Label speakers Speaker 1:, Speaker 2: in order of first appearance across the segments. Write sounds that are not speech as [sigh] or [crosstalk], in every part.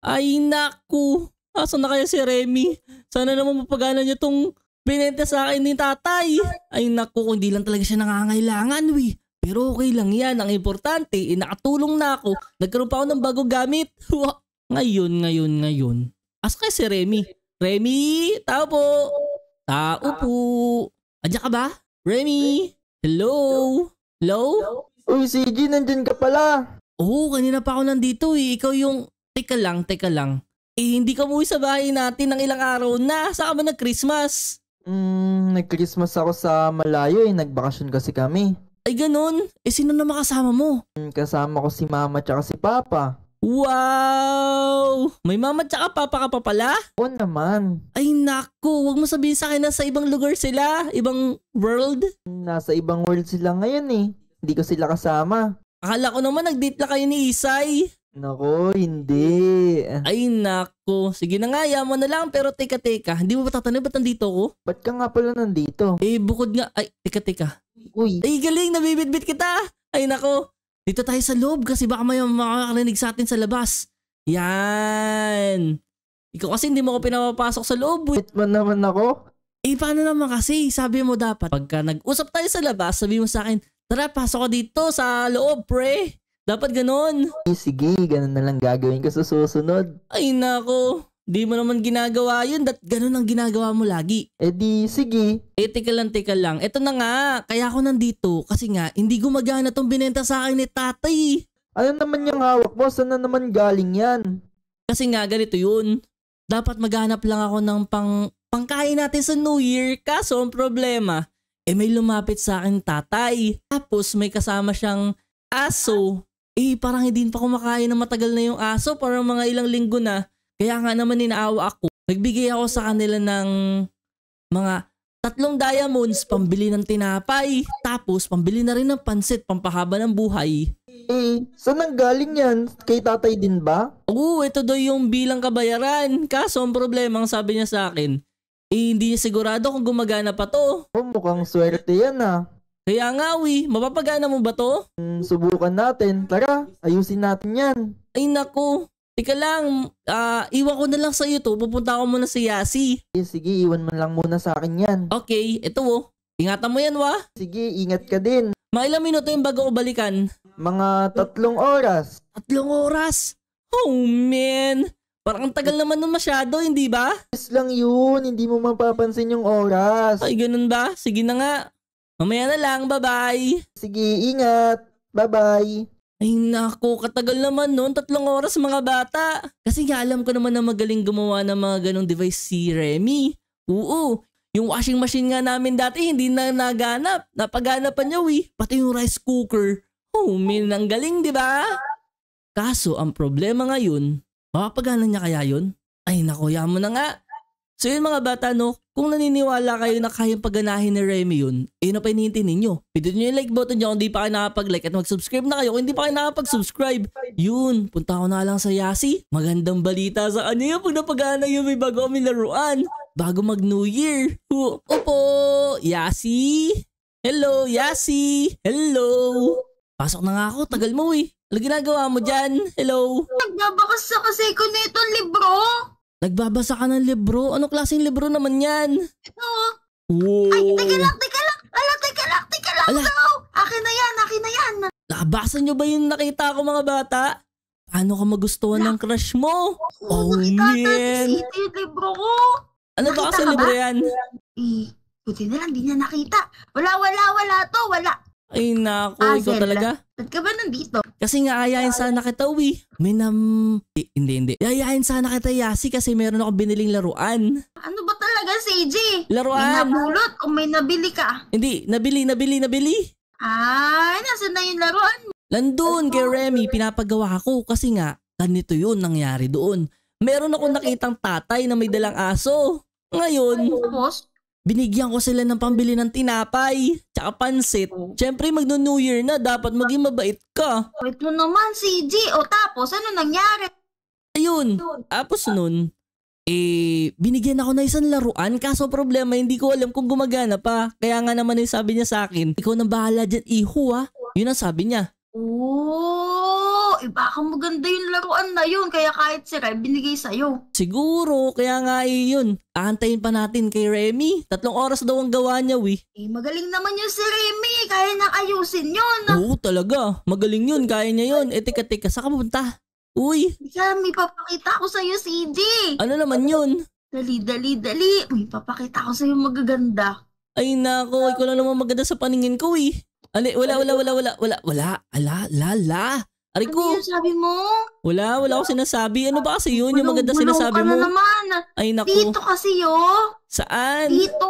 Speaker 1: Ay naku, asa na kaya si Remy? Sana naman mapagana niya tong binenta sa akin ni tatay. Ay naku, hindi lang talaga siya nangangailangan, wi. Pero okay lang yan. Ang importante, inakatulong eh, na ako. Nagkaroon pa ako ng bago gamit. [laughs] ngayon, ngayon, ngayon. Asa kaya si Remy? Remy, tao po. Tao po. Adya ka ba? Remy? Hello? Hello? Uy, CG, nandyan ka pala. Oo, oh, kanina pa ako nandito eh. Ikaw yung Teka lang, teka lang. Eh, hindi ka muwi sa bahay natin ng ilang araw na. Saka ba nag-Christmas? Mm, nag-Christmas ako sa malayo eh. Nagbakasyon kasi kami. Ay, ganun? Eh, sino na makasama mo? Hmm, kasama ko si mama tsaka si papa. Wow! May mama tsaka papa ka pa pala? Oo naman. Ay naku, wag mo sabihin sa akin na sa ibang lugar sila, ibang world. Hmm, nasa ibang world sila ngayon eh. Hindi ko sila kasama. Akala ko naman nag-date na kayo ni Isay. Nako, hindi. Ay, nako. Sige na nga, yaman na lang. Pero teka, teka. Hindi mo ba tatanong ba't nandito ko? Ba't ka nga pala nandito? Eh, bukod nga. Ay, teka, teka. Uy. Ay, galing. Nabibitbit kita. Ay, nako. Dito tayo sa loob kasi baka may makakarinig sa atin sa labas. Yan. Ikaw kasi hindi mo ko pinapapasok sa loob. Bit eh. man naman ako. Eh, paano naman kasi? Sabi mo dapat, pagka nag-usap tayo sa labas, sabi mo sa akin, tara, pasok ka dito sa loob, pre. Dapat ganon. sige, ganun na lang gagawin ko sa susunod. Ay nako, di mo naman ginagawa yun. Dat ganun ang ginagawa mo lagi. Eh di, sige. Eh, teka lang, teka lang. Ito na nga, kaya ako nandito kasi nga hindi gumagana tong binenta sa akin ni tatay. Ano naman yung hawak mo? Saan na naman galing yan? Kasi nga ganito yun. Dapat maghanap lang ako ng pang pangkain natin sa New Year kaso ang problema eh may lumapit sa akin tatay. Tapos may kasama siyang aso eh parang hindi pa kumakain na matagal na yung aso, parang mga ilang linggo na. Kaya nga naman inaawa ako. Nagbigay ako sa kanila ng mga tatlong diamonds, pambili ng tinapay, tapos pambili na rin ng pansit, pampahaba ng buhay. Eh, saan ang galing yan? Kay tatay din ba? Oo, ito daw yung bilang kabayaran. Kaso ang problema, ang sabi niya sa akin, eh hindi niya sigurado kung gumagana pa to. Oh, mukhang swerte yan ah. Kaya nga, wi, mapapagana mo ba to? Mm, subukan natin. Tara, ayusin natin yan. Ay nako, Tika lang, uh, iwan ko na lang sa'yo to. Pupunta ako muna sa Yasi. Sige, eh, sige, iwan mo lang muna sa akin yan. Okay, ito oh. Ingatan mo yan, wa. Sige, ingat ka din. Mga ilang minuto yung bago ko balikan? Mga tatlong oras. Tatlong oras? Oh, man. Parang tagal naman nun masyado, hindi ba? Yes lang yun. Hindi mo mapapansin yung oras. Ay, ganun ba? Sige na nga. Mamaya na lang, bye-bye. Sige, ingat. Bye-bye. Ay nako, katagal naman noon, tatlong oras mga bata. Kasi nga alam ko naman na magaling gumawa ng mga ganong device si Remy. Oo, yung washing machine nga namin dati hindi na naganap. Napaganap pa niya wi, pati yung rice cooker. Oh, min ang galing, di ba? Kaso ang problema ngayon, mapapagana niya kaya yun? Ay nako, yamo na nga. So yun mga bata, no, kung naniniwala kayo na kayang pagganahin ni Remy yun, eh ano pa hinihintay ninyo? Pindutin nyo yung like button nyo kung di pa kayo nakapag-like at mag-subscribe na kayo kung hindi pa kayo nakapag-subscribe. Yun, punta ko na lang sa Yasi. Magandang balita sa kanya pag napagana yun may bago kami laruan. Bago mag-New Year. Opo, Yasi. Hello, Yasi. Hello. Pasok na nga ako, tagal mo eh. Ano ginagawa mo dyan? Hello? Nagbabakas ako sa ko na
Speaker 2: itong libro.
Speaker 1: Nagbabasa ka ng libro? Ano klaseng libro naman yan? Oo. Wow. Ay, teka lang, teka lang. Ala, teka lang, teka lang. Ala. No.
Speaker 2: Akin na yan, akin na
Speaker 1: yan. Nakabasa niyo ba yung nakita ko mga bata? Paano ka magustuhan ng crush mo? Oo, oh, man. libro ko. Ano ba kasi libro yan?
Speaker 2: Eh, buti na lang, di niya nakita. Wala, wala, wala to, wala. Ay nako, ah, ikaw talaga.
Speaker 1: Ba't ka ba nandito? Kasi nga ayayin sana kita uwi. May nam... Eh, hindi, hindi. Ayayin sana kita Yasi kasi meron ako biniling laruan. Ano
Speaker 2: ba talaga, CJ? Laruan. May nabulot
Speaker 1: o may nabili ka? Hindi, nabili, nabili, nabili.
Speaker 2: Ah, nasa na yung laruan?
Speaker 1: Landun kay Remy, pinapagawa ko kasi nga ganito yun nangyari doon. Meron ako nakitang tatay na may dalang aso. Ngayon, Ay, binigyan ko sila ng pambili ng tinapay, tsaka pansit. Siyempre, magno-New Year na, dapat maging mabait ka. Wait mo naman, CJ. O tapos, ano nangyari? Ayun, tapos nun, eh, binigyan ako na isang laruan kaso problema hindi ko alam kung gumagana pa. Kaya nga naman eh, sabi niya sa akin, ikaw na bahala dyan, iho ah. Yun ang sabi niya.
Speaker 2: Oh! eh baka maganda yung laruan na yun, kaya kahit si Rev
Speaker 1: binigay sa'yo. Siguro, kaya nga eh yun. Aantayin pa natin kay Remy. Tatlong oras daw ang gawa niya, we.
Speaker 2: Eh, magaling naman yung si Remy, kaya nang ayusin yun.
Speaker 1: Oo, talaga. Magaling yun, kaya niya yun. Eh, teka, teka, saan ka pupunta? Uy!
Speaker 2: Kaya may papakita ko
Speaker 1: sa'yo, CJ! Ano naman yun? Dali, dali, dali. May papakita ko sa'yo magaganda. Ay nako, ikaw lang naman maganda sa paningin ko eh. Ali, wala, wala, wala, wala, wala, wala, ala, la, la. Ariko. Ano ko. Ano yung sabi mo? Wala, wala ako sinasabi. Ano ba kasi yun? Yung maganda sinasabi ano mo? Na naman. Ay, naku. Dito kasi yun. Saan? Dito!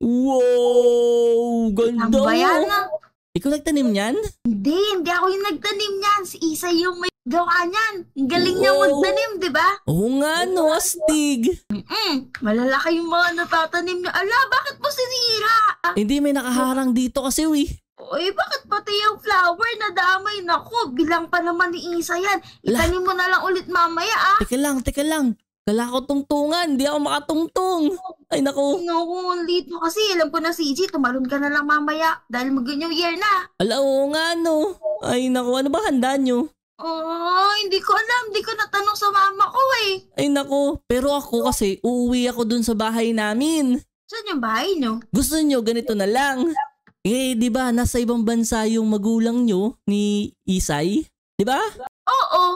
Speaker 1: Wow! Ganda mo. Ikaw nagtanim niyan?
Speaker 2: Hindi, hindi ako yung nagtanim niyan. Si Isa yung may gawa niyan. Ang galing wow. niya magtanim, di ba? Oo nga, no, astig. Mm-mm. Malalaki yung mga natatanim niya. Ala, bakit mo sinira? Hindi, may nakaharang dito kasi, wi. Uy, bakit pati yung flower nadamay? Naku, bilang pa naman ni Isa yan. Itanim mo na lang ulit mamaya ah.
Speaker 1: Teka lang, teka lang. Kala ko tungtungan, di ako makatungtung. Ay naku. Naku,
Speaker 2: lito kasi. Alam ko na si EJ, tumalon ka na lang mamaya dahil mag-new year na.
Speaker 1: Ala, oo nga no. Ay naku, ano ba handa nyo? Oh, hindi ko alam. Hindi ko natanong sa mama ko eh. Ay naku, pero ako kasi uuwi ako dun sa bahay namin. Saan yung bahay nyo? Gusto nyo ganito na lang. Eh, di ba, nasa ibang bansa yung magulang nyo ni Isay? Di ba? Oo.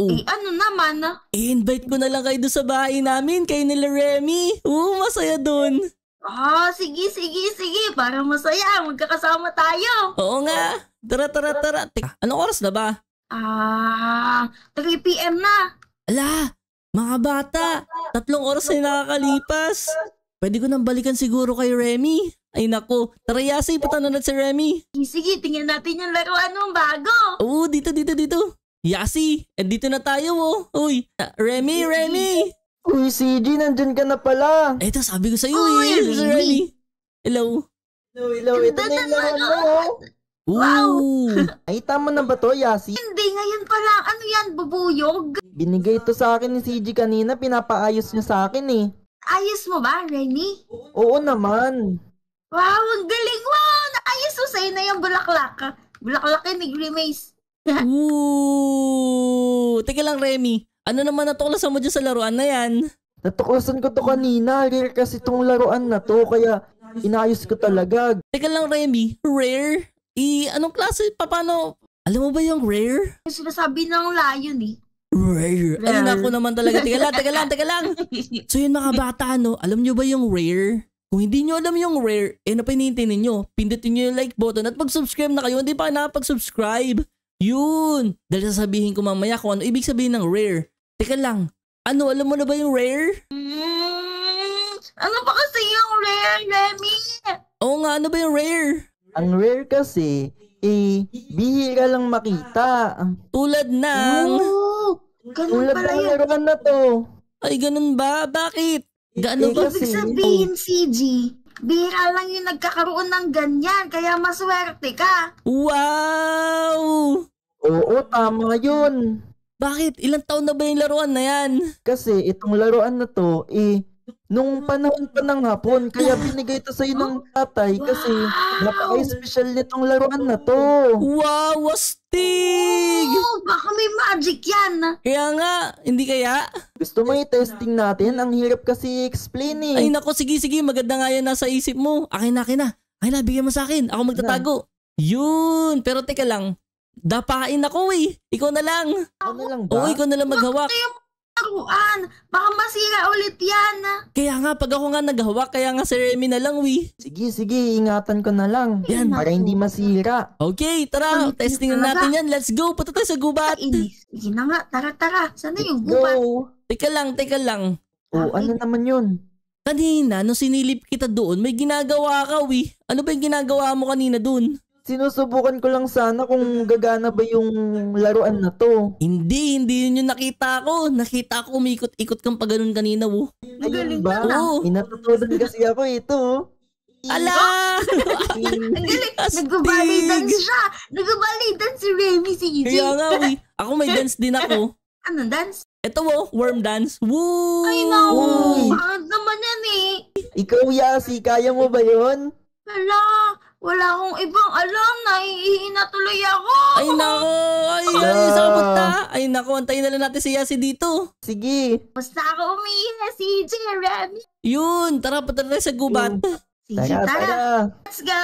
Speaker 1: Oh. Eh, ano naman? I-invite ah? eh, ko na lang kayo doon sa bahay namin, kay nila Remy. Oo, masaya doon. Ah, oh, sige, sige, sige. Para masaya, magkakasama tayo. Oo nga. Tara, tara, tara. Teka, ano oras na ba?
Speaker 2: Ah, 3 p.m. na.
Speaker 1: Ala, mga bata, tatlong oras na nakakalipas. Pwede ko nang balikan siguro kay Remy. Ay naku, tara Yasi, patanunod si Remy. Eh, sige, tingnan natin yung laro anong bago. Oo, dito, dito, dito. Yasi, eh, dito na tayo oh. Uy, ah, Remy, Remy. Uy, CG, nandyan ka na pala. Eto, sabi ko sa'yo Uy, eh. Si Remy. Hello. Hello, hello. Ito na yung laro mo. Wow. [laughs] [laughs] Ay, tama na ba to, Yasi? Hindi, ngayon pa lang. Ano yan, bubuyog? Binigay ito sa akin ni CG kanina, pinapaayos niya sa akin eh. Ayos mo ba, Remy? Oo
Speaker 2: naman. Wow, ang galing! Wow! Nakayos mo sa'yo na yung bulaklak. Bulaklak yun ni
Speaker 1: Grimace. [laughs] Ooh! Teka lang, Remy. Ano naman natuklasan mo dyan sa laruan na yan? Natuklasan ko to kanina. Rare kasi tong laruan na to. Kaya inayos ko talaga. Teka lang, Remy. Rare? I, anong klase? Paano? Alam mo ba yung rare? Yung sinasabi ng lion eh. Rare. rare. Ayun ako naman talaga. Teka lang, teka lang, teka lang. [laughs] So yun mga bata, no? Alam nyo ba yung rare? Kung hindi nyo alam yung rare, eh na ano pinintay ninyo, pindutin nyo yung like button at mag-subscribe na kayo. Hindi pa nakapag-subscribe. Yun! Dahil sasabihin ko mamaya kung ano ibig sabihin ng rare. Teka lang, ano, alam mo na ba yung rare?
Speaker 2: Mm, ano ba kasi yung rare, Remy?
Speaker 1: Oo nga, ano ba yung rare? Ang rare kasi, eh, bihira lang makita. Tulad ng... Oo, ganun Tulad pala ng laruan na to. Ay, ganun ba? Bakit? Gaano eh, ba? Ibig sabihin, CG,
Speaker 2: bihira lang yung nagkakaroon ng ganyan, kaya maswerte ka.
Speaker 1: Wow! Oo, tama yun. Bakit? Ilang taon na ba yung laruan na yan? Kasi itong laruan na to, eh, nung panahon pa ng hapon, kaya [laughs] binigay to sa'yo ng tatay kasi wow! napaka-special nitong laruan na to. Wow! Was testing! Oo, oh, baka may magic yan. Kaya nga, hindi kaya? Gusto mo i-testing natin? Ang hirap kasi i-explain eh. Ay nako, sige, sige. Maganda nga yan nasa isip mo. Akin na, akin na. Ay na, bigyan mo sa akin. Ako magtatago. Yun. Pero teka lang. Dapain ako eh. Ikaw na lang. Ako
Speaker 2: na lang ba? Oo, ikaw na lang maghawak. Bakit
Speaker 1: laruan. Baka masira ulit yan. Kaya nga, pag ako nga naghawak, kaya nga si Remy na lang, we. Sige, sige, ingatan ko na lang. Yan. Para hindi masira. Okay, tara, Ulitin testing na natin yan. Let's go, punta tayo sa gubat. Kainis. Sige na nga, tara, tara. Sana yung gubat? Go. Teka lang, teka lang. Oh, ano naman yun? Kanina, nung sinilip kita doon, may ginagawa ka, we. Ano ba yung ginagawa mo kanina doon? sinusubukan ko lang sana kung gagana ba yung laruan na to. Hindi, hindi yun yung nakita ko. Nakita ko umikot-ikot kang pagano'n kanina, wo. Oh. Magaling ba? Oo. Ah. kasi ako eh, ito. Oh. Ala! Ang galing! Nag-ballet dance siya!
Speaker 2: Nag-ballet si Remy, si EJ. Kaya nga,
Speaker 1: Ako may dance din ako. [laughs] ano dance? Ito wo, oh, worm dance. Woo! Ay, no!
Speaker 2: Bakit naman yan eh?
Speaker 1: Ikaw, Yasi, kaya mo ba yun?
Speaker 2: Hala! Wala akong ibang alam. Naiihi na tuloy ako.
Speaker 1: Ay, nako. Ay, ay, uh, saan punta? Ay, nako. Antayin na lang natin si Yasi dito. Sige. Basta ako umiihi si Jeremy. Yun. Tara, punta sa gubat. [laughs] Sige, tara, tara. Let's go.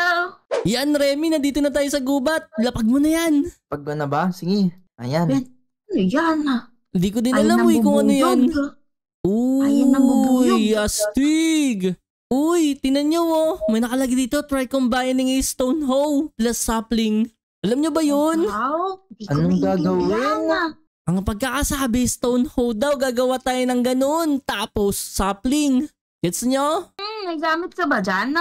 Speaker 1: Yan, Remy. Nandito na tayo sa gubat. Lapag mo na yan. Pag ba na ba? Sige. Ayan. Ben, ano yan? Ah? Hindi ko din ay, alam mo eh, kung ano yan. Ka. Ah. Uy, astig! Uy, tinan nyo oh. May nakalagay dito, try combining a stone hoe plus sapling. Alam nyo ba yun? Wow, Anong gagawin? maintindihan. Ang pagkakasabi, stone hoe daw, gagawa tayo ng ganun. Tapos, sapling. Gets nyo? Hmm, may gamit ka ba dyan?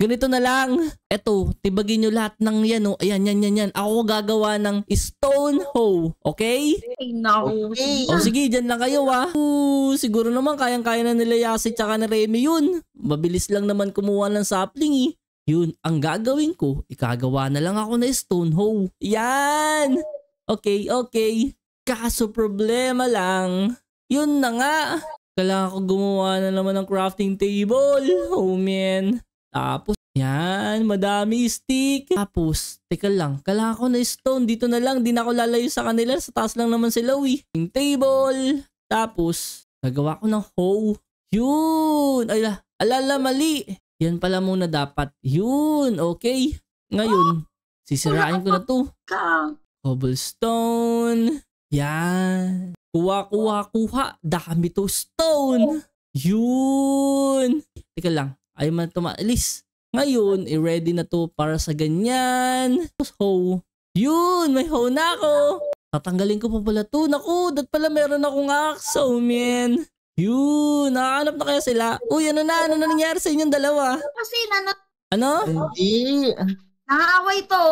Speaker 1: Ganito na lang. Eto, tibagin nyo lahat ng yan, oh. Ayan, yan, yan, yan. Ako gagawa ng stone hoe. Okay? Ay, no. Okay. O oh, sige, dyan lang kayo, ah. Ooh, siguro naman kayang-kaya na nila Yasi tsaka na Remy yun. Mabilis lang naman kumuha ng sapling, eh. Yun, ang gagawin ko, ikagawa na lang ako na stone hoe. Yan! Okay, okay. Kaso problema lang, yun na nga. Kailangan ko gumawa na naman ng crafting table. Oh man. Tapos, yan, madami stick. Tapos, teka lang, kailangan ko na stone. Dito na lang, di na ako lalayo sa kanila. Sa taas lang naman sila, uy. Yung table. Tapos, nagawa ko ng hoe. Yun! Ala, ah, alala, mali. Yan pala muna dapat. Yun, okay. Ngayon, sisirain ko na to. Cobblestone. Yan. Kuha, kuha, kuha. Dami to stone. Yun. Teka lang ay man at least Ngayon, i-ready na to para sa ganyan. Tapos Yun, may hoe na ako. Tatanggalin ko pa pala to. Naku, dat pala meron akong axe. Oh man. Yun, nakahanap na kaya sila. Uy, ano na? Ano na nangyari sa inyong dalawa? Kasi nanot. Ano? Hindi.
Speaker 2: Nakaaway to.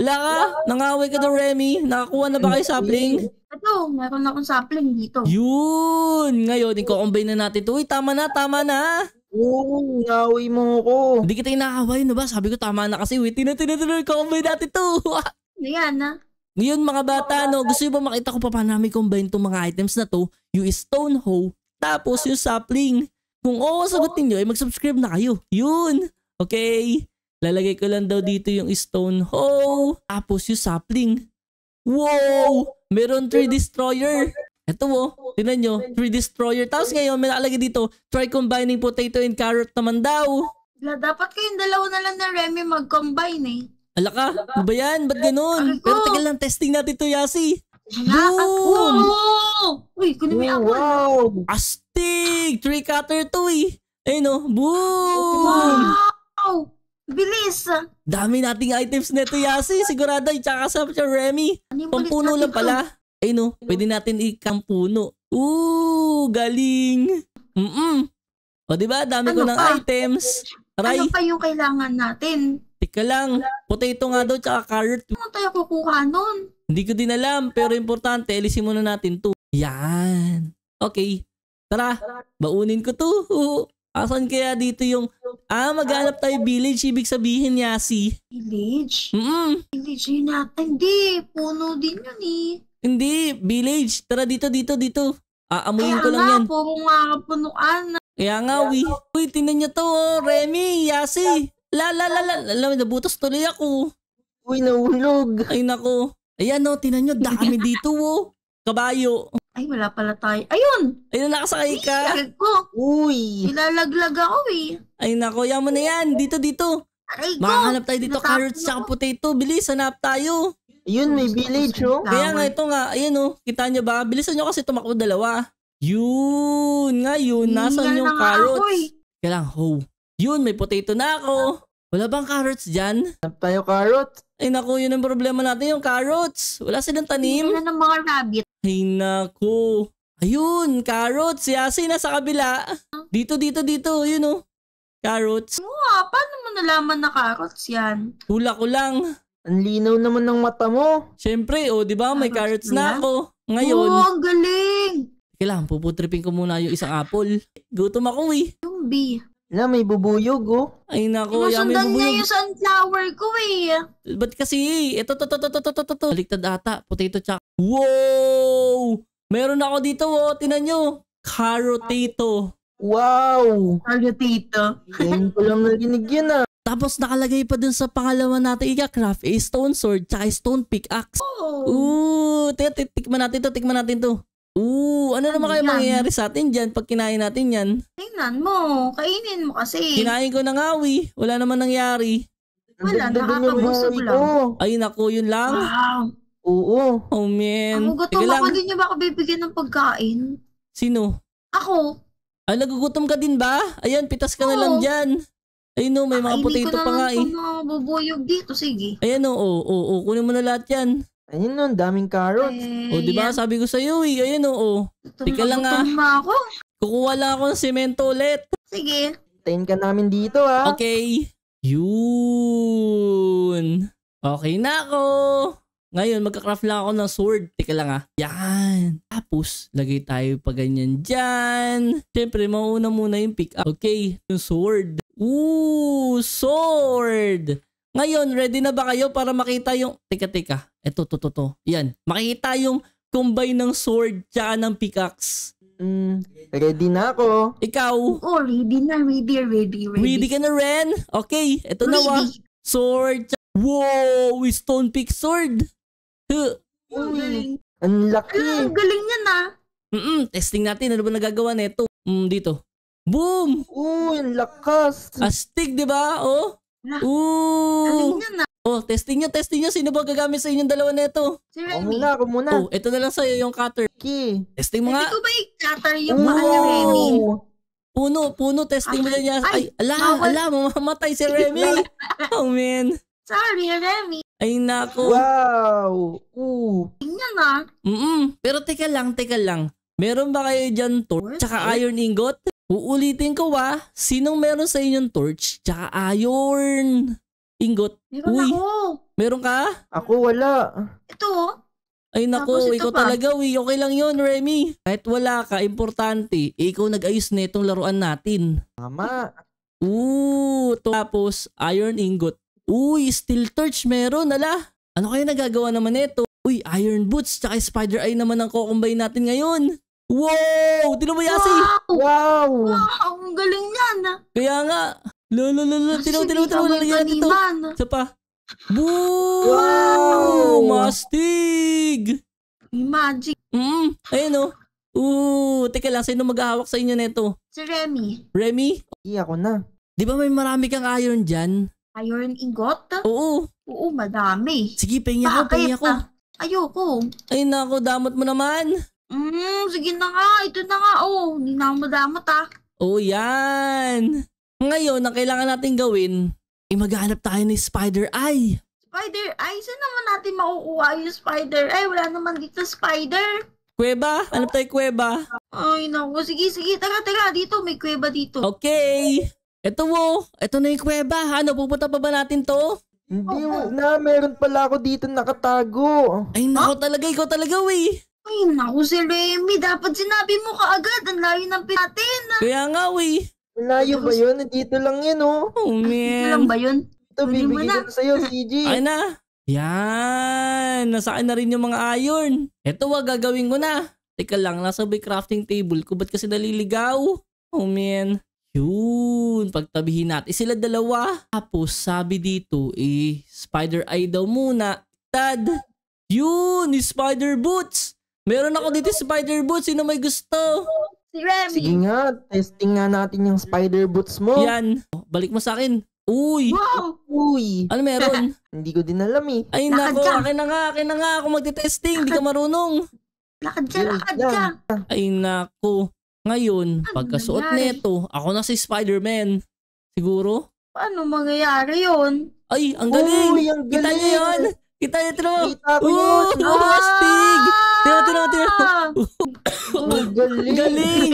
Speaker 1: Wala ka? Nangaway ka daw, Remy? Nakakuha na ba kayo sapling? Ito, meron akong sapling dito. Yun! Ngayon, i-combine na natin to. Uy, tama na, tama na. Oo, inaaway mo ko. Hindi kita inaaway, no ba? Sabi ko, tama na kasi, wait, tinatinutuloy ko combine natin to. [laughs] Ayan na. Ah. Ngayon mga bata, no, gusto nyo ba makita ko pa paano namin combine tong mga items na to? Yung stone hoe, tapos yung sapling. Kung oo, sagutin nyo, eh, mag-subscribe na kayo. Yun! Okay? Lalagay ko lang daw dito yung stone hoe, tapos yung sapling. Wow! Meron 3 destroyer. Ito oh, tinan nyo, Tree Destroyer. Tapos ngayon, may nakalagay dito, try combining potato and carrot naman daw.
Speaker 2: La, dapat kayong dalawa na lang na Remy mag-combine eh.
Speaker 1: Ala ka, ano ba yan? Ba't ganun? Pero tagal lang testing natin to, Yasi. Boom! Uy, kunin mo yung Wow! Astig! Tree cutter to eh. Ayun oh, boom! Wow! Bilis! Dami nating items nito, Yasi. Sigurado, tsaka sa Remy. Ano Pampuno lang pala. Ay eh, no, pwede natin i-camp puno. Ooh, galing! Mm-mm. O diba, dami ano ko ng pa? items. Aray. Ano
Speaker 2: pa yung kailangan natin?
Speaker 1: Teka lang, potato nga daw tsaka carrot.
Speaker 2: Ano tayo kukuha nun?
Speaker 1: Hindi ko din alam, pero importante, alisin muna natin to. Yan. Okay. Tara, baunin ko to. Asan kaya dito yung... Ah, maghanap tayo village. Ibig sabihin, Yasi. Village? Mm-mm. Village yun natin. Ah. Hindi, puno din yun eh. Hindi, village. Tara dito, dito, dito. Aamuin ko lang yan. Puro
Speaker 2: nga kapunuan. Kaya nga, wi.
Speaker 1: Uy, tingnan niyo to, oh. Remy, Yasi. La, la, la, la. Alam, nabutas tuloy ako. Uy, nahulog. Ay, nako. Ayan, oh, tingnan niyo. Dami [laughs] dito, oh. Kabayo. Ay, wala pala tayo. Ayun! Ayun, nakasakay ka. Uy. Ilalaglag ako, eh. Ay, nako. Yaman na yan. Dito, dito. Aray ko. Makahanap tayo dito. Natapin Carrots ako. tsaka potato. Bilis, hanap tayo. Yun, may village, oh. Kaya nga, ito nga, ayun, oh. Kita nyo ba? Bilisan nyo kasi tumakbo dalawa. Yun, ngayon, nasan yung carrots? Ako, Kailang, ho. Yun, may potato na ako. Wala bang carrots dyan? tayo carrot. Ay naku, yun ang problema natin, yung carrots. Wala silang tanim. Wala ng mga rabbit. Ay naku. Ayun, carrots. Si Yasi nasa kabila. Dito, dito, dito. Yun oh. Carrots. Oo, paano mo nalaman na carrots yan? Hula ko lang. Ang linaw naman ng mata mo. Siyempre, oh, di ba? May carrots na ako. Ngayon. Oo, ang
Speaker 2: galing!
Speaker 1: Kailangan puputripin ko muna yung isang apple. Gutom ako eh. Yung B. Na, may bubuyog oh. Ay nako, yan may Sinusundan niya bubuyog. yung sunflower ko eh. Ba't kasi? Ito, eh? to, to, to, to, to, to, Baliktad ata. Potato chak. Wow! Meron ako dito oh. Tinan nyo. Carotato. Wow! Ano, Ngayon ko lang narinig yun ah. Tapos nakalagay pa dun sa pangalawa natin i-craft a stone sword tsaka stone pickaxe. Oh. Ooh, tik tikman natin to, tikman natin to. Ooh, ano, ano naman kaya mangyayari sa atin diyan pag kinain natin yan? Kainan mo,
Speaker 2: kainin mo kasi. Kinain
Speaker 1: ko na ngawi, wala naman nangyari. Wala, nakakabusog lang. Ay nako, yun lang? Wow. Oo. Oh man. Ang gutom ako din
Speaker 2: niya ba ako bibigyan ng pagkain?
Speaker 1: Sino? Ako. Ay, ah, nagugutom ka din ba? Ayan, pitas ka Oo. na lang dyan. Ayun no, may mga Ay, potato pa nga eh. Ay,
Speaker 2: hindi ko dito, sige.
Speaker 1: Ayan no, o, oh, o, oh, o, oh, kunin mo na lahat yan. Ayun no, daming carrots. Eh, o, di ba? Sabi ko sa'yo eh. Ayun no, o. Tutum- Teka lang ah. ako. Kukuha lang ako ng semento ulit. Sige. Tayin ka namin dito ah. Okay. Yun. Okay na ako. Ngayon, magka-craft lang ako ng sword. Teka lang ah. Yan. Tapos, lagay tayo pa ganyan dyan. Siyempre, mauna muna yung pick up. Okay, yung sword. Ooh, sword! Ngayon, ready na ba kayo para makita yung... Teka, teka. Ito, to, to, to. Yan. Makikita yung combine ng sword tsaka ng pickaxe. Mm, ready na ako. Ikaw? Oo, oh, ready na. Ready, ready, ready. Ready ka na, Ren? Okay, eto ready. na ah. wa. Sword tsaka... Wow! Stone pick sword! Huh. Uy, ang laki. Ang galing niya na. Ah. mm testing natin. Ano ba nagagawa nito? Mm, dito. Boom! Uy, ang lakas. Astig, di ba? Oh. Ooh. Galing niya na. Ah. Oh, testing niya, testing niya. Sino ba gagamit sa inyong dalawa nito? Si Remy. Ako muna, ako muna. Oh, ito na lang sa'yo yung cutter. Okay. Testing mo nga. Hindi ko ba
Speaker 2: i-cutter yung mahal na Remy?
Speaker 1: Puno, puno, testing mo na niya. Ay, ala, ala, mamamatay si Remy. oh, man. Sorry, Remy. Ay nako. Wow! Ooh.
Speaker 2: Tingnan ah.
Speaker 1: mm Pero teka lang, teka lang. Meron ba kayo dyan torch? Tsaka iron ingot? Uulitin ko ah. Sinong meron sa inyong torch? Tsaka iron ingot? Meron Uy. ako. Meron ka? Ako wala. Ito oh. Ay nako, ito ikaw talaga uy. Okay lang yon Remy. Kahit wala ka, importante. Ikaw nag-ayos na itong laruan natin. Tama. Ooh, tapos iron ingot. Uy, steel torch meron, ala. Ano kaya nagagawa naman nito? Uy, iron boots tsaka spider eye naman ang kukumbay natin ngayon. Wow! Tinan mo, Yasi! Wow! Wow! ang galing yan, ah. Kaya nga. Lolo, lolo, tinan mo, tinan mo, tinan mo. Lagyan ito. Isa Boom! Wow! Mastig! Magic. Mm, ayun, oh. Ooh, teka lang, sino maghahawak sa inyo nito? Si Remy. Remy? Iya ko na. Di ba may marami kang iron dyan?
Speaker 2: Iron ingot? Oo. Oo, madami. Sige, pahingi ako, pahingi ako. Ayoko. Ay nako, damot mo naman. Mm, sige na nga, ito na nga. Oh, hindi na ako madamot ah.
Speaker 1: Oo, oh, yan. Ngayon, ang kailangan natin gawin, ay maghanap tayo ni Spider Eye.
Speaker 2: Spider Eye? Saan naman natin makukuha yung Spider Eye? Wala naman dito Spider.
Speaker 1: Kuweba? Hanap tayo kuweba.
Speaker 2: Ay, naku. Sige, sige. Tara, tara. Dito. May kuweba dito.
Speaker 1: Okay. Eto wo, eto na yung kuweba. Ano, pupunta pa ba natin to? Hindi, oh, na, Meron pala ako dito nakatago. Ay, nako talaga. Ikaw talaga, we. Ay, nako si Remy. Dapat sinabi mo kaagad.
Speaker 2: Ang layo ng pinatin.
Speaker 1: Kaya nga, we. Malayo ba yun? Dito lang yan, oh. Oh, ah, man. Dito lang ba yun? Ito, ano bibigyan ko sa'yo, CJ. [laughs] Ay na. Yan. Nasa akin na rin yung mga iron. Ito wag gagawin ko na. Teka lang, nasa may crafting table ko. Ba't kasi naliligaw? Oh, man. Yun, pagtabihin natin. Eh, sila dalawa. Tapos sabi dito, eh, Spider-Eye daw muna. Tad! Yun, eh, Spider Boots! Meron ako dito eh, Spider Boots. Sino may gusto? Si Remy. Sige nga, testing nga natin yung Spider Boots mo. Yan. Balik mo sa akin. Uy! Wow! Uy! Ano meron? [laughs] Hindi ko din alam eh. Ay lakad nako, ka. akin na nga, akin na nga. Ako magte-testing, hindi ka marunong. Lakad ka, lakad ka. Ay nako. Ngayon, ano pagkasuot nito, ako na si Spider-Man. Siguro?
Speaker 2: Paano mangyayari yon? Ay, ang galing! Uy, ang galing! Kita niyo yun!
Speaker 1: Kita niyo, Tino! Kita ko yun! Oh, ah! Astig! Tino, Tino, Tino! Ang galing! galing!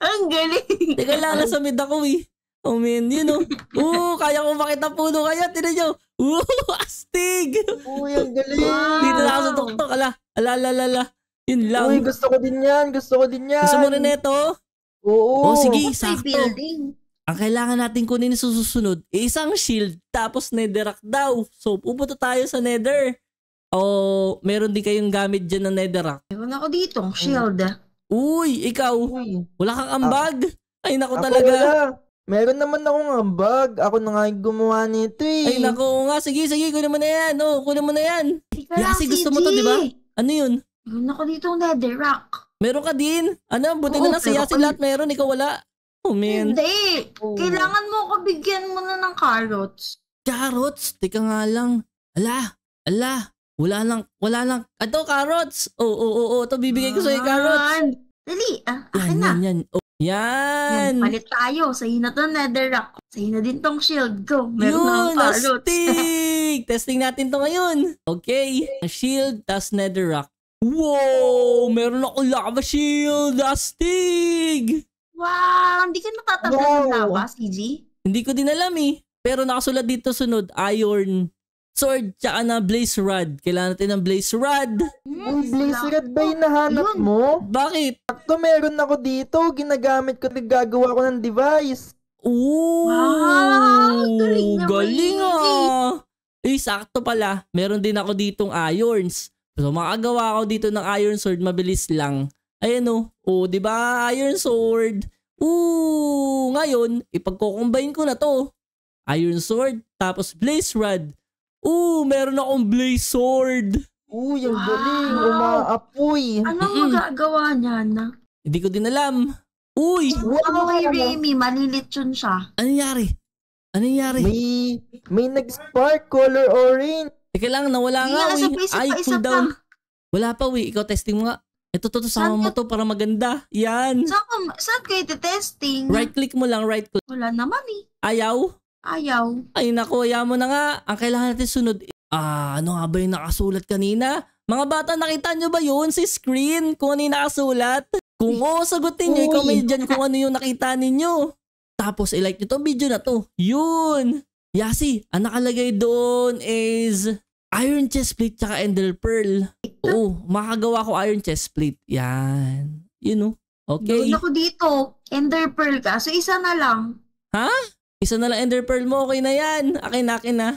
Speaker 1: ang galing! Teka lang, nasa mid ako eh. Oh man, yun oh. Oo, kaya ko makita puno kaya. Tinan nyo. Oo, [laughs] astig! Uy, ang galing! Dito na ako sa tuktok. Ala, ala, ala, ala. Yun lang. Uy, gusto ko din yan. Gusto ko din yan. Gusto mo rin ito? Oo. O oh, sige, What's sakto. Building? Ang kailangan natin kunin sa susunod, eh, isang shield tapos netherrack daw. So, pupunta tayo sa nether. O, meron din kayong gamit dyan na netherrack. Meron ako dito, shield. Uy, ikaw, Uy. wala kang ambag? Ah. Ay, nako talaga. Wala. Meron naman akong ambag. Ako na nga yung gumawa nito eh. Ay, nako nga. Sige, sige. Kunin mo na yan. Oh, kunin mo na yan. Yasi, gusto mo to, di ba? Ano yun? Meron ako dito leather rack. Meron ka din? Ano? Buti Oo, na lang si lahat meron, ikaw wala. Oh, man. Hindi. Oh. Kailangan mo ko bigyan mo na ng carrots. Carrots? Teka nga lang. Ala, ala. Wala lang, wala lang. Ato, ah, carrots. Oo, oh, oo, oh, oo. Oh, bibigay ko sa'yo carrots. Dali. Ah, akin yan, Yan, yan. Oh. Yan! Yan,
Speaker 2: palit tayo. Sa'yo na to, netherrack. Sa'yo na din tong shield
Speaker 1: ko. Meron Yun, na ang carrots. [laughs] Testing natin to ngayon. Okay. Shield, tas netherrack. Wow! Meron ako lava shield! Astig!
Speaker 2: Wow! Hindi ka natatablan wow. ng lava, CG?
Speaker 1: Hindi ko din alam eh. Pero nakasulat dito sunod, iron sword tsaka na blaze rod. Kailangan natin ng blaze rod. Hmm, yung yes, blaze rod ba yung hinahanap yun. mo? Bakit? Sakto meron ako dito. Ginagamit ko, nagagawa ko ng device. Ooh! Wow! Galing, galing ah! Eh, sakto pala. Meron din ako ditong irons. So makagawa ako dito ng Iron Sword, mabilis lang. Ayan o, oh, oh 'di ba? Iron Sword. Ooh, ngayon ipagko-combine ko na 'to. Iron Sword tapos Blaze Rod. Ooh, meron akong Blaze Sword. Uy, ang wow. Umaapoy. Ano Mm-mm.
Speaker 2: magagawa niya na?
Speaker 1: Hindi ko din alam.
Speaker 2: Uy! Wow, wow kay Remy, malilitsyon siya. Ano nangyari? Ano nangyari?
Speaker 1: May, may nag-spark color orange. Teka lang, nawala nga, nga we. Ay, cool down. Pa. Wala pa, we. Ikaw testing mo nga. Ito, to, to, sama mo to para maganda. Yan. Saan, ka, saan kayo testing? Right click mo lang, right click. Wala naman eh. Ayaw? Ayaw. Ay, naku, ayaw mo na nga. Ang kailangan natin sunod. Ah, ano nga ba yung nakasulat kanina? Mga bata, nakita nyo ba yun? Si screen, kung ano yung nakasulat? Kung oo, sagutin nyo. I-comment dyan kung ano yung nakita ninyo. Tapos, i-like nyo tong video na to. Yun! Yasi, ang nakalagay doon is Iron chest plate tsaka ender pearl. Oo, makagawa ko iron chest plate. Yan. You know. Okay. Doon ako dito. Ender pearl ka. So isa na lang. Ha? Isa na lang ender pearl mo. Okay na yan. Akin na, akin na.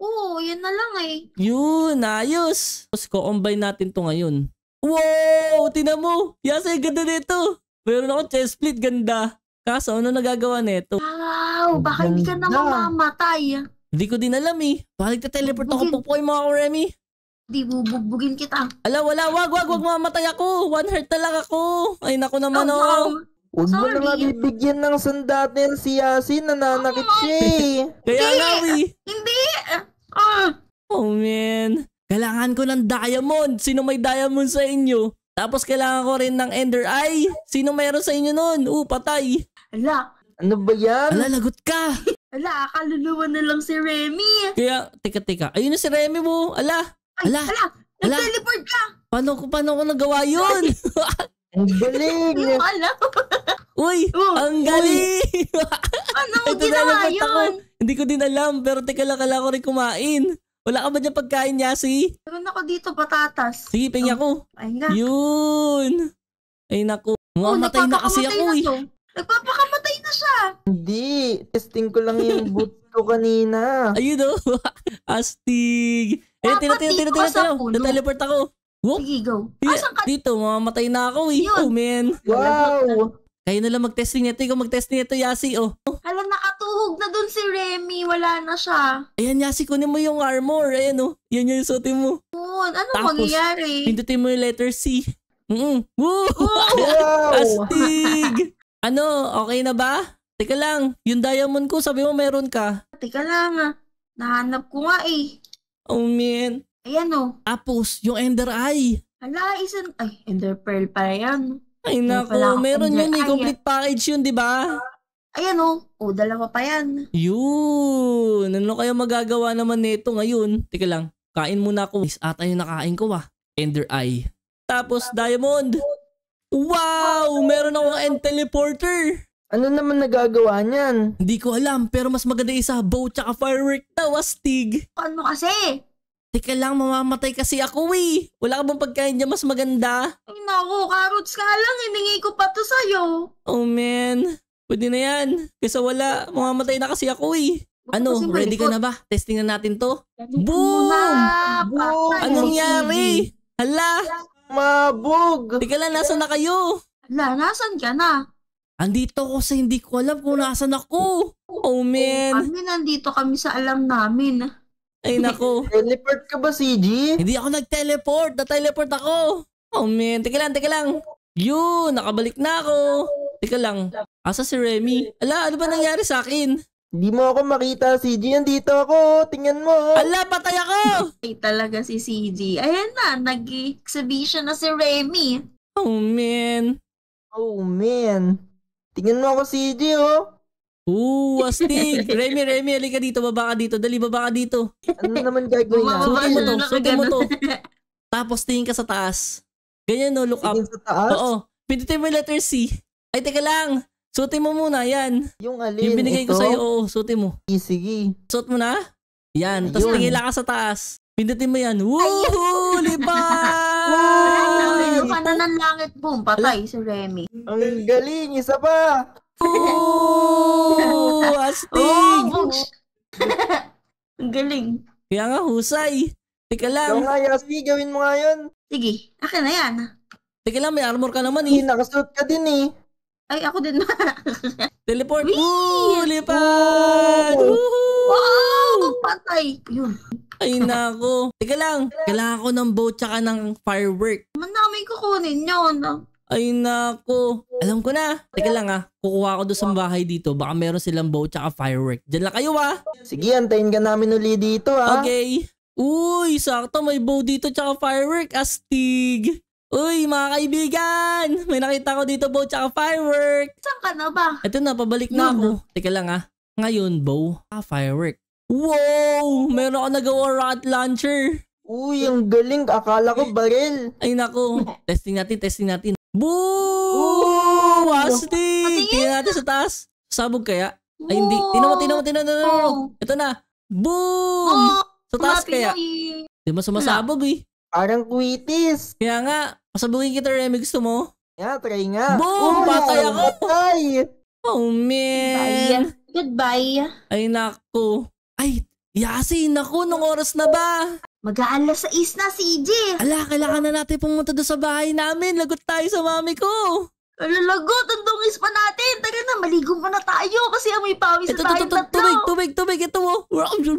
Speaker 1: Oo, yan na lang eh. Yun, ayos. Tapos ko-combine natin to ngayon. Wow! Tinan mo! Yasay, ganda nito! Meron ako chest plate, ganda. Kaso, ano nagagawa nito?
Speaker 2: Wow! Baka hindi ka na
Speaker 1: mamamatay. Hindi ko din alam eh. Baka nagte-teleport ako po po mo ako, Remy. Hindi, bubugbugin kita. Ala, wala, wag, wag, wag, mamatay ako. One heart na lang ako. Ay, naku naman oh. oh. Wow. Huwag mo na nga bibigyan ng sandat na si Yasin. Nananakit oh, siya eh. [laughs] Kaya nga, eh. Hindi. Uh. Oh, man. Kailangan ko ng diamond. Sino may diamond sa inyo? Tapos kailangan ko rin ng ender eye. Sino mayroon sa inyo nun? Uh, patay. Ala. Ano ba yan? Ala, lagot ka. [laughs] Ala, kaluluwa na lang si Remy. Kaya, teka, teka. Ayun na si Remy mo. Ala. Ay, ala. Ala. ala. Nag-teleport ka. Paano, ko, paano ko nagawa yun? [laughs] ang galing. Hindi mo alam. Uy, oh, ang galing.
Speaker 2: [laughs] ano mo ginawa yun?
Speaker 1: Hindi ko din alam, pero teka lang, kala ko rin kumain. Wala ka ba dyan pagkain, Yasi?
Speaker 2: Meron ako dito,
Speaker 1: patatas. Sige, pingya ko. Ay, nga. Yun. Ay, naku. Oh, Mamamatay oh, na kasi ako na eh. Nagpapakamatay hindi. Testing ko lang yung boot ko kanina. [laughs] Ayun o. Oh. [laughs] Astig. Eh, tira, tira, tira, tira, tira. Na-teleport ako. Whoop. Sige, go. Asan ka? Dito, mamamatay na ako eh. Oh, man. Wow. Kaya na lang mag-testing nito. Ikaw mag-testing nito, Yasi. Oh.
Speaker 2: Alam, nakatuhog na dun si Remy. Wala na siya.
Speaker 1: Ayan, Yasi, kunin mo yung armor. Ayan, oh. Yan yung suotin mo.
Speaker 2: Yun. Ano Tapos, mangyayari?
Speaker 1: Pindutin mo yung letter C. Mm-mm. Woo! Wow! [laughs] Astig! ano, okay na ba? Teka lang, yung diamond ko, sabi mo meron ka. Teka lang ah, nahanap ko nga eh. Oh man. Ayan oh. Tapos, yung ender eye. Hala, isang, ay, ender pearl pala yan. Ay nako, meron yun eh, complete ah. package yun, di ba? Ayan oh, oh, dalawa pa yan. Yun, ano kaya magagawa naman nito ngayon? Teka lang, kain muna ako. Is ata yung nakain ko ah. Ender eye. Tapos, diamond. Wow! Meron akong end teleporter! Ano naman nagagawa niyan? Hindi ko alam, pero mas maganda isa, bow tsaka firework daw, astig. Ano kasi? Teka lang, mamamatay kasi ako eh. Wala ka bang pagkain dyan mas maganda? Ay naku, carrots ka lang, hiningi ko pa to sa'yo. Oh man, pwede na yan. Kaysa wala, mamamatay na kasi ako eh. ano, ready ka na ba? Testing na natin to. Boom! Boom! Anong nangyari? Hala! Mabog! Teka lang, nasa na kayo? Hala, nasan ka na? Andito ko sa hindi ko alam kung nasan ako. Oh, man. Kami nandito kami sa alam namin. Ay, nako. [laughs] Teleport ka ba, CG? Hindi ako nag-teleport. Na-teleport ako. Oh, man. Teka lang, teka lang. Yun, nakabalik na ako. Teka lang. Asa si Remy? Ala, ano ba nangyari sa akin? Hindi mo ako makita, CG. Nandito ako. Tingnan mo. Ala, patay ako! [laughs] Ay, talaga si CG. Ayan na, nag-exhibition na si Remy. Oh, man. Oh, man. Tingnan mo ako si CJ, oh. Oo, [laughs] astig. Remy, Remy, halika dito. Baba ka dito. Dali, baba ka dito. Ano naman gagawin na? Suotin mo to. Suotin mo to. [laughs] Tapos tingin ka sa taas. Ganyan, no? Look up. Tingin sa taas? Oo. Pindutin mo yung letter C. Ay, teka lang. Suotin mo muna. Yan. Yung alin. Yung binigay ito? ko sa'yo. Oo, suotin mo. Sige. Suot mo na? Yan. Tapos tingin ka sa taas. Pindutin mo yan. Woohoo! Liban! Wala na, ng
Speaker 2: langit. Boom, patay si Remy.
Speaker 1: Ang galing, isa pa! Ooh! Astig! [laughs] Ang galing. Kaya nga, husay. Teka lang. Yung nga, Yasmi, gawin mo nga yun. Sige, akin na yan. Teka lang, may armor ka naman eh. Hey, nakasuot ka din eh. Ay, ako din [laughs] Teleport. Woo! Lipad! Woo! Wow! Patay! Yun. Ay nako. Teka lang, kailangan ko ng bow tsaka ng firework. Ano Manaming kukunin yun. Ah. Ay nako. Alam ko na. Teka lang ah, kukuha ko doon sa bahay dito. Baka meron silang bow tsaka firework. Diyan lang kayo ah. Sige, antayin ka namin uli dito ah. Okay. Uy, sakto may bow dito tsaka firework. Astig. Uy, mga kaibigan! May nakita ko dito bow tsaka firework. Saan ka na ba? Ito na, pabalik na no, ako. No. Teka lang ah. Ngayon, bow, ah, firework. Wow! Meron ako nagawa rocket launcher. Uy, ang galing. Akala ko baril. Ay nako. [laughs] testing natin, testing natin. Boom! Astig! Tingnan natin sa taas. Sabog kaya? Ay hindi. Tinan mo, tinan mo, tinan mo. Oh. Ito na. Boom! Oh, sa taas kaya? Hindi eh. mo ano sumasabog eh. Parang kuitis. Kaya nga, pasabugin kita remix to mo. Yeah, try nga. Boom! Oh, patay ako! Patay! Oh man! Goodbye. Goodbye. Ay nako. Ay, Yasi, naku, nung oras na ba? Mag-aalas sa 6 na, CJ. Ala, kailangan na natin pumunta doon sa bahay namin. Lagot tayo sa mami ko. Ala, lagot. Ang dungis pa natin. Tara na, maligo muna tayo kasi amoy pawis sa tayong tatlo. Tubig, tubig, tubig. Ito mo. Oh. Bilis,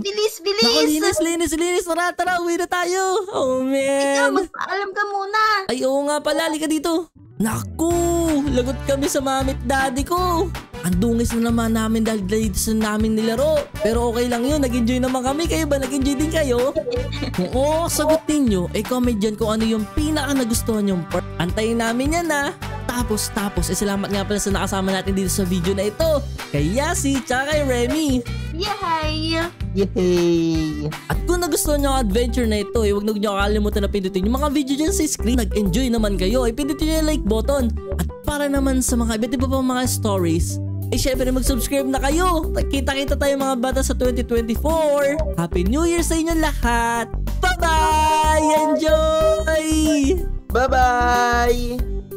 Speaker 1: bilis, bilis. linis, linis, linis. Tara, tara, uwi na tayo. Oh, man. Ikaw, magpaalam ka muna. Ay, oo nga pala. Lika dito. Naku, lagot kami sa mami at daddy ko. Ang dungis na naman namin dahil dito sa namin nilaro. Pero okay lang yun, nag-enjoy naman kami. Kayo ba, nag-enjoy din kayo? [laughs] Oo, sagot ninyo. I-comment eh, dyan kung ano yung pinaka nagustuhan yung part. Antayin namin yan ha. Tapos, tapos, eh, salamat nga pala sa nakasama natin dito sa video na ito. Kay Yasi, tsaka Remy. Yay! Yay! At kung nagustuhan nyo ang adventure na ito, eh, huwag nyo kakalimutan na pindutin yung mga video dyan sa screen. Nag-enjoy naman kayo, eh, pindutin nyo yung like button. At para naman sa mga iba't iba pang mga stories, eh syempre mag-subscribe na kayo. Kita-kita tayo mga bata sa 2024. Happy New Year sa inyo lahat. Bye-bye! Enjoy! Bye-bye!